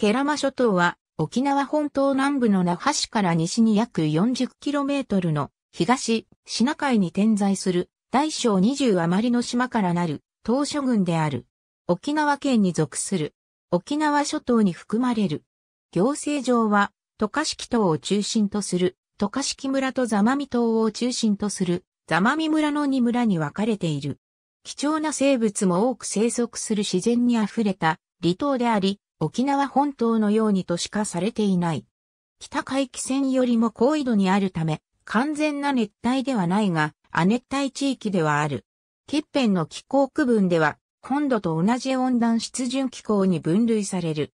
ケラマ諸島は沖縄本島南部の那覇市から西に約 40km の東、シナ海に点在する大小20余りの島からなる島諸郡である。沖縄県に属する沖縄諸島に含まれる。行政上は渡嘉敷島を中心とする渡嘉敷村と座間味島を中心とする座間味村の2村に分かれている。貴重な生物も多く生息する自然に溢れた離島であり、沖縄本島のように都市化されていない。北海域線よりも高緯度にあるため、完全な熱帯ではないが、亜熱帯地域ではある。欠片の気候区分では、本土と同じ温暖湿潤気候に分類される。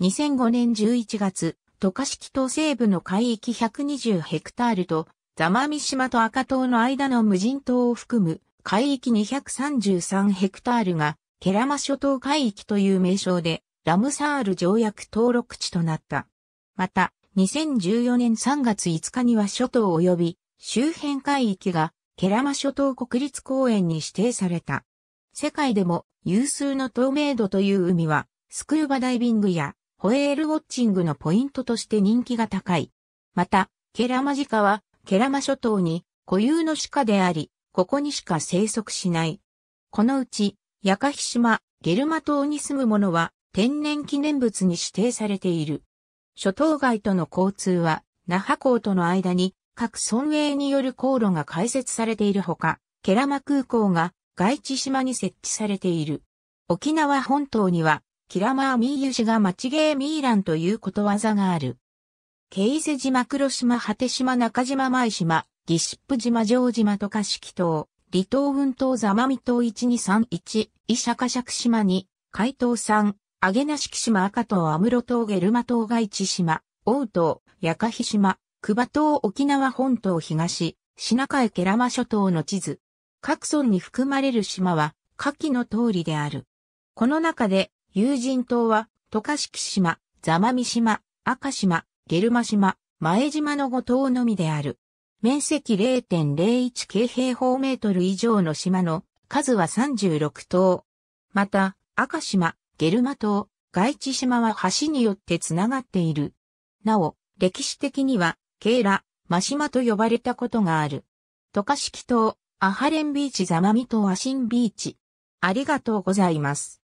2005年11月、渡嘉敷島西部の海域120ヘクタールと、座間ミ島と赤島の間の無人島を含む海域233ヘクタールが、ケラマ諸島海域という名称でラムサール条約登録地となった。また、2014年3月5日には諸島及び周辺海域がケラマ諸島国立公園に指定された。世界でも有数の透明度という海は、スクーバダイビングやホエールウォッチングのポイントとして人気が高い。また、ケラマジカは、ケラマ諸島に固有の鹿であり、ここにしか生息しない。このうち、ヤカヒ島、ゲルマ島に住む者は、天然記念物に指定されている。諸島外との交通は、那覇港との間に各村営による航路が開設されているほか、ケラマ空港が外地島に設置されている。沖縄本島には、キラマーミーユシが町芸ミーランということわざがある。ケイセ島、黒島、果て島、中島、舞島、ギシップ島、城島、渡嘉敷島、離島雲島、座間味島一イシャカシャ釈島に、海島三、アゲナ式島赤島アムロ島ゲルマ島外地島、王島、ヤカヒ島、クバ島沖縄本島東、シナ海ケラマ諸島の地図。各村に含まれる島は、下記の通りである。この中で、友人島は、トカ式島、ザマミ島、赤島、ゲルマ島、前島の五島のみである。面積0.01京平方メートル以上の島の数は36島。また、赤島、ゲルマ島、外地島は橋によってつながっている。なお、歴史的には、ケーラ、マシマと呼ばれたことがある。渡嘉敷島、アハレンビーチザマミ島アシンビーチ。ありがとうございます。